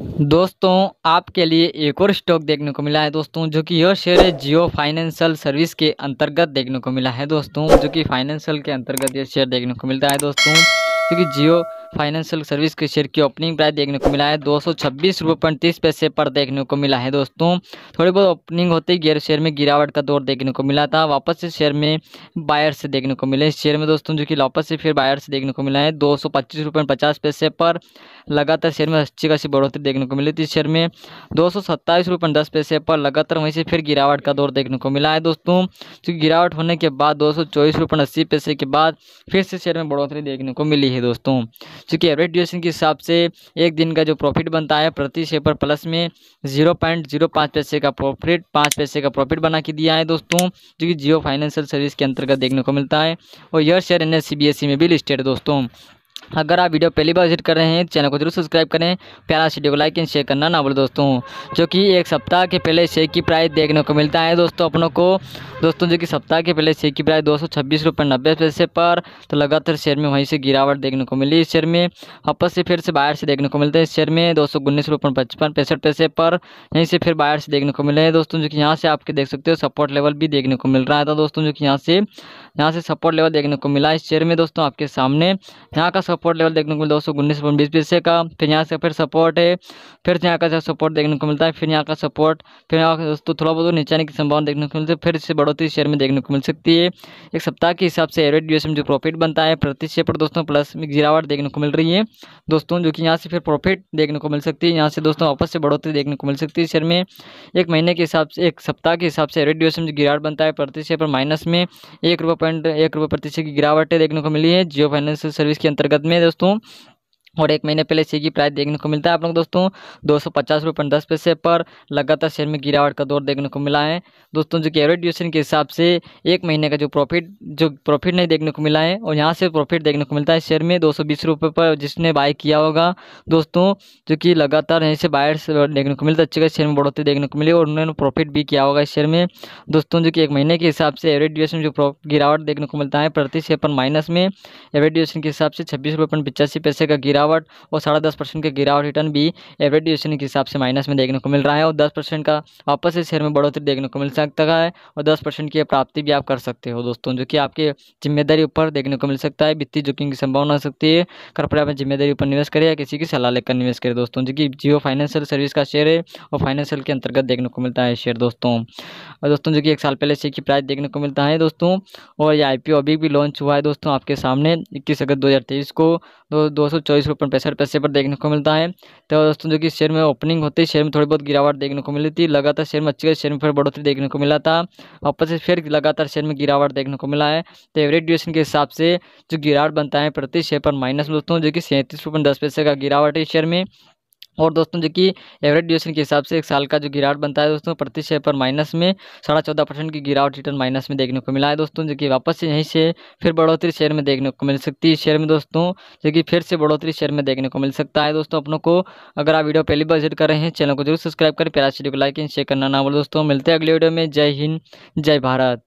दोस्तों आपके लिए एक और स्टॉक देखने को मिला है दोस्तों जो कि यह शेयर है जियो फाइनेंशियल सर्विस के अंतर्गत देखने को मिला है दोस्तों जो कि फाइनेंशियल के अंतर्गत यह शेयर देखने को मिलता है दोस्तों क्योंकि जियो फाइनेंशियल सर्विस के शेयर की ओपनिंग प्राइस देखने को मिला है दो सौ पैसे पर देखने को मिला है दोस्तों थोड़ी बहुत ओपनिंग होते ही शेयर में गिरावट का दौर देखने को मिला था वापस से शेयर में बायर से देखने को मिले शेयर में दोस्तों जो कि वापस से फिर बायर से देखने को मिला है दो सौ पैसे पर लगातार शेयर में अच्छी खासी बढ़ोतरी देखने को मिली थी शेयर में दो सौ पैसे पर लगातार वहीं से फिर गिरावट का दौर देखने को मिला है दोस्तों जो गिरावट होने के बाद दो सौ पैसे के बाद फिर से शेयर में बढ़ोतरी देखने को मिली है दोस्तों चूँकि एवरेज ड्यूरेशन के हिसाब से एक दिन का जो प्रॉफिट बनता है प्रति शेयर प्लस में जीरो पॉइंट जीरो पाँच पैसे का प्रॉफिट पाँच पैसे का प्रॉफिट बना के दिया है दोस्तों जो कि जियो फाइनेंशियल सर्विस के अंतर्गत देखने को मिलता है और यह शेयर एन एस में भी लिस्टेड है दोस्तों अगर आप वीडियो पहली बार विजिट कर रहे हैं चैनल को जरूर सब्सक्राइब करें प्यारा वीडियो को लाइक एंड शेयर करना ना बोले दोस्तों जो कि एक सप्ताह के पहले शेयर की प्राइस देखने को मिलता है दोस्तों अपनों को दोस्तों जो कि सप्ताह के पहले शेयर की प्राइस दो सौ छब्बीस नब्बे पैसे पर तो लगातार शेयर में वहीं से गिरावट देखने को मिली इस शेयर में वापस से फिर से बाहर से देखने को मिलते हैं इस शेयर में दो सौ उन्नीस पचपन पैसे पर यहीं से फिर बाहर से देखने को मिले हैं दोस्तों जो कि यहाँ से आपके देख सकते हो सपोर्ट लेवल भी देखने को मिल रहा है तो दोस्तों जो कि यहाँ से यहाँ से सपोर्ट लेवल देखने को मिला इस शेयर में दोस्तों आपके सामने यहाँ का सपोर्ट लेवल देखने को मिलता है दो सौ उन्नीस पॉइंट बीस पैसे का फिर यहाँ से फिर सपोर्ट है फिर यहाँ का सपोर्ट देखने को मिलता है फिर यहाँ का सपोर्ट फिर यहाँ का दोस्तों थोड़ा बहुत नीचे आने की संभावना देखने को मिलती है फिर इससे बढ़ोतरी शेयर में देखने को मिल सकती है एक सप्ताह के हिसाब से एवरेज ड्यूएसएम जो प्रॉफिट बनता है प्रति शेयर पर दोस्तों प्लस में गिरावट देखने को मिल रही है दोस्तों जो कि यहाँ से फिर प्रॉफिट देखने को मिल सकती है यहाँ से दोस्तों वापस से बढ़ोतरी देखने को मिल सकती है शेयर में एक महीने के हिसाब से एक सप्ताह के हिसाब से एवरेज ड्यूएसएम जो गिरावट बनता है प्रति शेयर पर माइनस में एक रुपये पॉइंट एक रुपये प्रति शेयर की गिरावट देखने को मिली है जियो फाइनेंशियल सर्विस के अंतर्गत में में दोस्तों और एक महीने पहले शेयर की प्राइस देखने को मिलता है आप लोग दोस्तों दो सौ पचास रुपये दस पैसे पर लगातार शेयर में गिरावट का दौर देखने को मिला है दोस्तों जो कि एवरेज ड्यूशन के हिसाब से एक महीने का जो प्रॉफिट जो प्रॉफिट नहीं देखने को मिला है और यहाँ से प्रॉफिट देखने को मिलता है शेयर में दो सौ पर जिसने बाय किया होगा दोस्तों जो कि लगातार यहीं से बायर देखने को मिलता अच्छे शेयर में बढ़ोतरी देखने को मिली और उन्होंने प्रॉफिट भी किया होगा इस शेयर में दोस्तों जो कि एक महीने के हिसाब से एवरेज ड्यूशन जो गिरावट देखने को मिलता है प्रति शेयर पर माइनस में एवरेज ड्यूशन के हिसाब से छब्बीस रुपये पैसे का गिरावट गिरावट और साढ़े दस परसेंट का गिरावट रिटर्न भी एवरेज ड्यूरेशन के हिसाब से माइनस में देखने को मिल रहा है और दस परसेंट का वापस से शेयर में बढ़ोतरी देखने को मिल सकता है और दस परसेंट की प्राप्ति भी आप कर सकते हो दोस्तों जो कि आपके जिम्मेदारी ऊपर देखने को मिल सकता है वित्तीय जोखिम की संभावना हो सकती है कृपया अपनी जिम्मेदारी ऊपर निवेश करें या किसी की सलाह लेकर निवेश करें दोस्तों जो कि जियो फाइनेंशियल सर्विस का शेयर है और फाइनेंशियल के अंतर्गत देखने को मिलता है शेयर दोस्तों और दोस्तों जो कि एक साल पहले शेयर की प्राइस देखने को मिलता है दोस्तों और ये आई अभी भी लॉन्च हुआ है दोस्तों आपके सामने इक्कीस अगस्त दो को दो दो सौ चौबीस रुपये पैंसठ पैसे पर देखने को मिलता है तो दोस्तों जो कि शेयर में ओपनिंग होते है शेयर में थोड़ी बहुत गिरावट देखने को मिली थी लगातार शेयर में अच्छी शेयर में फिर बढ़ोतरी देखने को मिला था वापस से फिर लगातार शेयर में गिरावट देखने को मिला है तो एवरेज ड्यूरेशन के हिसाब से जो गिरावट बनता है प्रति शेयर पर माइनस दोस्तों जो कि सैंतीस रुपये दस पैसे का गिरावट है शेयर में और दोस्तों जो कि एवरेज ड्यूरेशन के हिसाब से एक साल का जो गिरावट बनता है दोस्तों प्रतिशय पर माइनस में साढ़ा चौदह परसेंट की गिरावट रिटर्न माइनस में देखने को मिला है दोस्तों जो कि वापस से यहीं से फिर बढ़ोतरी शेयर में देखने को मिल सकती है शेयर में दोस्तों जो कि फिर से बढ़ोतरी शेयर में देखने को मिल सकता है दोस्तों अपनों को अगर आप वीडियो पहली बार विजिट कर रहे हैं चैनल को जरूर सब्सक्राइब करें प्यारा वीडियो को लाइक एंड शेयर करना ना बोलो दोस्तों मिलते हैं अगले वीडियो में जय हिंद जय भारत